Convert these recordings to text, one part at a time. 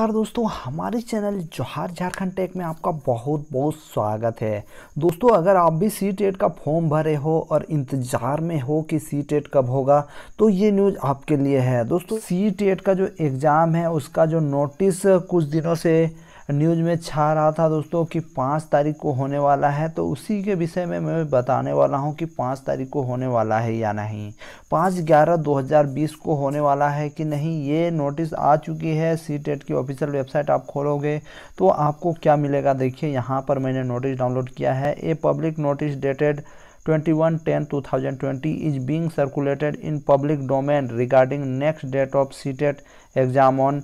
नमस्कार दोस्तों हमारे चैनल जोहार झारखंड टेक में आपका बहुत बहुत स्वागत है दोस्तों अगर आप भी सी टेट का फॉर्म भरे हो और इंतज़ार में हो कि सी टेट कब होगा तो ये न्यूज़ आपके लिए है दोस्तों सी टेट का जो एग्ज़ाम है उसका जो नोटिस कुछ दिनों से न्यूज़ में छा रहा था दोस्तों कि पाँच तारीख को होने वाला है तो उसी के विषय में मैं बताने वाला हूँ कि पाँच तारीख को होने वाला है या नहीं पाँच ग्यारह दो हज़ार बीस को होने वाला है कि नहीं ये नोटिस आ चुकी है सी टेट e की ऑफिशियल वेबसाइट आप खोलोगे तो आपको क्या मिलेगा देखिए यहाँ पर मैंने नोटिस डाउनलोड किया है a public notice dated 21 10 2020 is being circulated in public domain regarding next date of CTET e exam on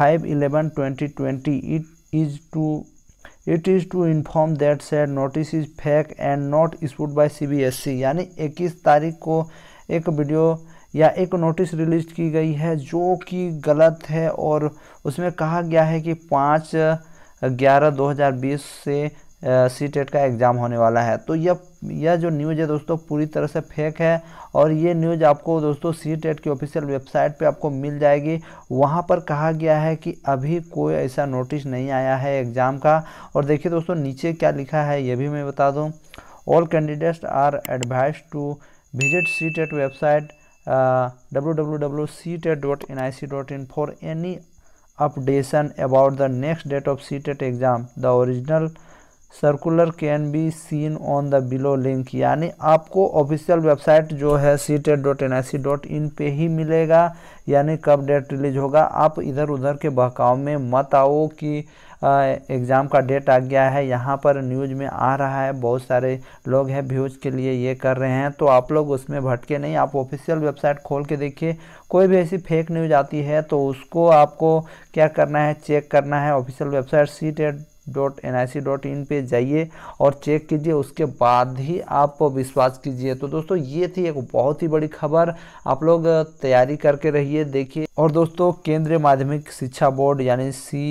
5 11 2020 it is to it is to inform that said notice is fake and not issued by CBSC e. यानी 21 तारीख को एक video या एक notice release की गई है जो कि गलत है और उसमें कहा गया है कि पाँच ग्यारह 2020 से सी टेट e का एग्ज़ाम होने वाला है तो यह यह जो न्यूज़ है दोस्तों पूरी तरह से फेक है और ये न्यूज़ आपको दोस्तों सी टेट की ऑफिशियल वेबसाइट पे आपको मिल जाएगी वहाँ पर कहा गया है कि अभी कोई ऐसा नोटिस नहीं आया है एग्ज़ाम का और देखिए दोस्तों नीचे क्या लिखा है ये भी मैं बता दूँ all candidates are advised to visit C TET website W W W C TET dot N I C dot in for any updation about the next date of C TET exam the original circular can be seen on the below link यानी आपको official website जो है C TET dot N I C dot in पर ही मिलेगा यानी कब date release होगा आप इधर उधर के बहकाव में मत आओ कि एग्ज़ाम का डेट आ गया है यहाँ पर न्यूज में आ रहा है बहुत सारे लोग हैं व्यूज़ के लिए ये कर रहे हैं तो आप लोग उसमें भटके नहीं आप ऑफिशियल वेबसाइट खोल के देखिए कोई भी ऐसी फेक न्यूज आती है तो उसको आपको क्या करना है चेक करना है official website C TET dot N I C dot in पर जाइए और चेक कीजिए उसके बाद ही आप विश्वास कीजिए तो दोस्तों ये थी एक बहुत ही बड़ी खबर आप लोग तैयारी करके रहिए देखिए और दोस्तों केंद्रीय माध्यमिक शिक्षा बोर्ड यानी C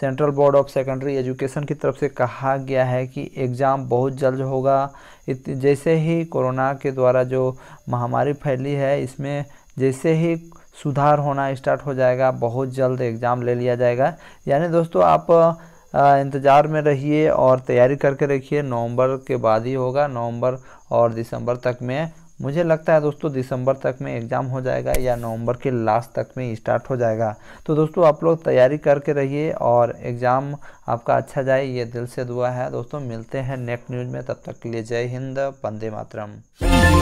central board of secondary education की तरफ से कहा गया है कि एग्ज़ाम बहुत जल्द होगा जैसे ही कोरोना के द्वारा जो महामारी फैली है इसमें जैसे ही सुधार होना स्टार्ट हो जाएगा बहुत जल्द एग्ज़ाम ले लिया जाएगा यानी दोस्तों आप इंतज़ार में रहिए और तैयारी करके रखिए नवंबर के बाद ही होगा नवंबर और दिसंबर तक में मुझे लगता है दोस्तों दिसंबर तक में एग्ज़ाम हो जाएगा या नवंबर के लास्ट तक में स्टार्ट हो जाएगा तो दोस्तों आप लोग तैयारी करके रहिए और एग्ज़ाम आपका अच्छा जाए ये दिल से दुआ है दोस्तों मिलते हैं नेक्स्ट न्यूज़ में तब तक के लिए जय हिंद वंदे मातरम